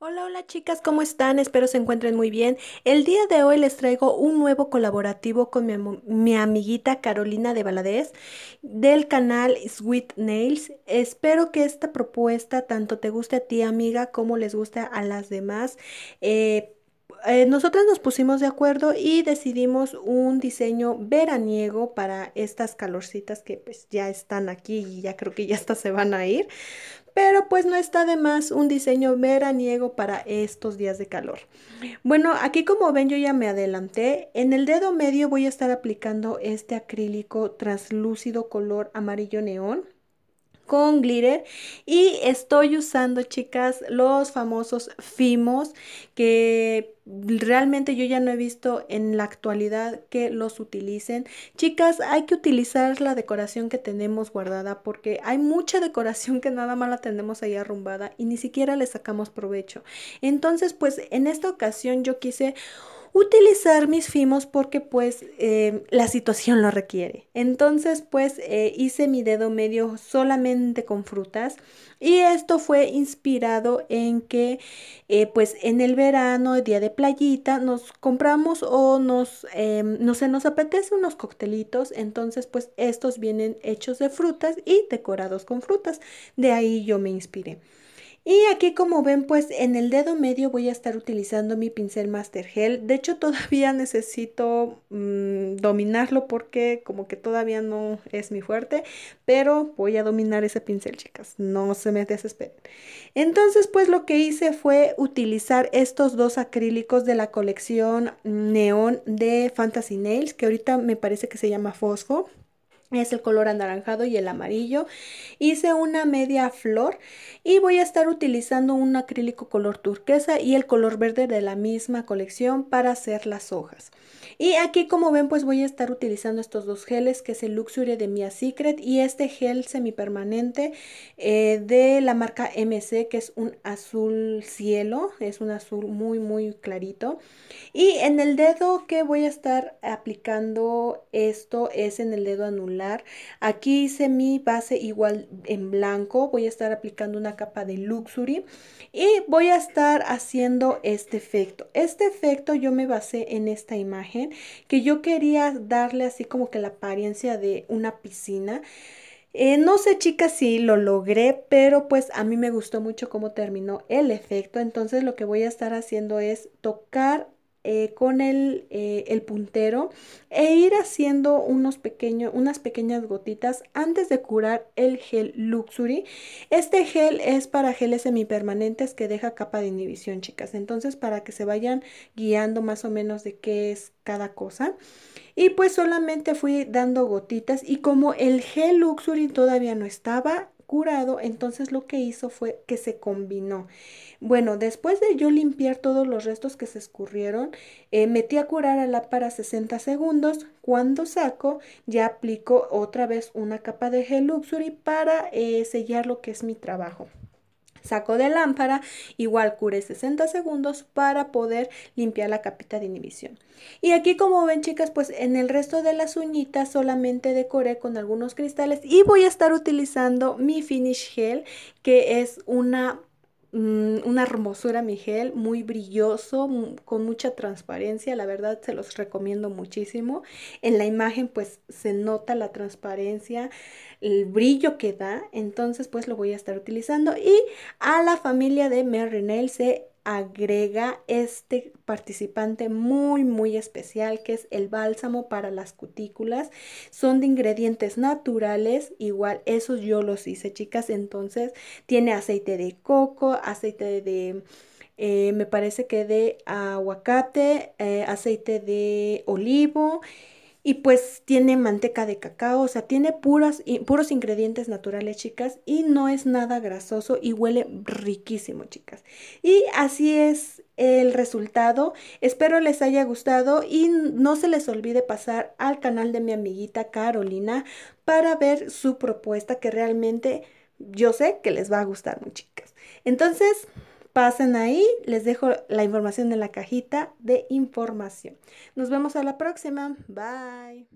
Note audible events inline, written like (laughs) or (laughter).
Hola, hola chicas, ¿cómo están? Espero se encuentren muy bien. El día de hoy les traigo un nuevo colaborativo con mi, amiguita Carolina de Baladez del canal Sweet Nails. Espero que esta propuesta tanto te guste a ti amiga como les guste a las demás. Eh, eh, nosotras nos pusimos de acuerdo y decidimos un diseño veraniego para estas calorcitas que pues ya están aquí y ya creo que ya hasta se van a ir pero pues no está de más un diseño veraniego para estos días de calor. Bueno, aquí como ven yo ya me adelanté, en el dedo medio voy a estar aplicando este acrílico translúcido color amarillo neón con glitter y estoy usando chicas los famosos Fimos que realmente yo ya no he visto en la actualidad que los utilicen. Chicas, hay que utilizar la decoración que tenemos guardada porque hay mucha decoración que nada más la tenemos ahí arrumbada y ni siquiera le sacamos provecho. Entonces, pues en esta ocasión yo quise utilizar mis fimos porque pues eh, la situación lo requiere. Entonces pues eh, hice mi dedo medio solamente con frutas y esto fue inspirado en que eh, pues en el verano, el día de playita, nos compramos o nos, em, no sé, nos apetece unos coctelitos. Entonces pues estos vienen hechos de frutas y decorados con frutas. De ahí yo me inspiré. Y aquí como ven pues en el dedo medio voy a estar utilizando mi pincel Master Gel. De hecho (laughs) todavía necesito mm, dominarlo porque como que todavía no es mi fuerte. Pero voy a dominar ese pincel chicas, no se me desesperen. Entonces pues lo que hice fue utilizar estos dos acrílicos de la colección Neón de Fantasy Nails. Que ahorita me parece que se llama Fosco es el color anaranjado y el amarillo. Hice una media flor y voy a estar utilizando un acrílico color turquesa y el color verde de la misma colección para hacer las hojas. Y aquí como ven pues voy a estar utilizando estos dos geles que es el Luxury de Mia Secret y este gel semipermanente eh, de la marca MC que es un azul cielo, es un azul muy muy clarito. Y en el dedo que voy a estar aplicando esto es en el dedo anular Aquí hice mi base igual en blanco. Voy a estar aplicando una capa de Luxury. Y voy a estar haciendo este efecto. Este efecto yo me basé en esta imagen que yo quería darle así como que la apariencia de una piscina. Eh, no sé chicas si lo logré, pero pues a mí me gustó mucho cómo terminó el efecto. Entonces lo que voy a estar haciendo es tocar eh, con el, eh, el, puntero e ir haciendo unos pequeños unas pequeñas gotitas antes de curar el gel Luxury. Este gel es para geles semipermanentes que deja capa de inhibición, chicas. Entonces, para que se vayan guiando más o menos de qué es cada cosa. Y pues solamente fui dando gotitas y como el gel Luxury todavía no estaba, curado, entonces lo que hizo fue que se combinó. Bueno, después de yo limpiar todos los restos que se escurrieron, eh, metí a curar a la para 60 segundos. Cuando saco, ya aplico otra vez una capa de gel luxury para eh, sellar lo que es mi trabajo. Saco de lámpara, igual cure 60 segundos para poder limpiar la capita de inhibición. Y aquí como ven chicas, pues en el resto de las uñitas solamente decoré con algunos cristales y voy a estar utilizando mi Finish Gel, que es una Mm, una hermosura mi gel, muy brilloso, mm, con mucha transparencia, la verdad se los recomiendo muchísimo. En la imagen pues se nota la transparencia, el brillo que da, entonces pues lo voy a estar utilizando. Y a la familia de Mary Nail se agrega este participante muy muy especial que es el bálsamo para las cutículas son de ingredientes naturales igual esos yo los hice chicas entonces tiene aceite de coco aceite de eh, me parece que de aguacate eh, aceite de olivo y pues tiene manteca de cacao, o sea, tiene puros ingredientes naturales, chicas, y no es nada grasoso y huele riquísimo, chicas. Y así es el resultado. Espero les haya gustado y no se les olvide pasar al canal de mi amiguita Carolina para ver su propuesta que realmente yo sé que les va a gustar, chicas. Entonces, pasen ahí. Les dejo la información en la cajita de información. Nos vemos a la próxima. Bye.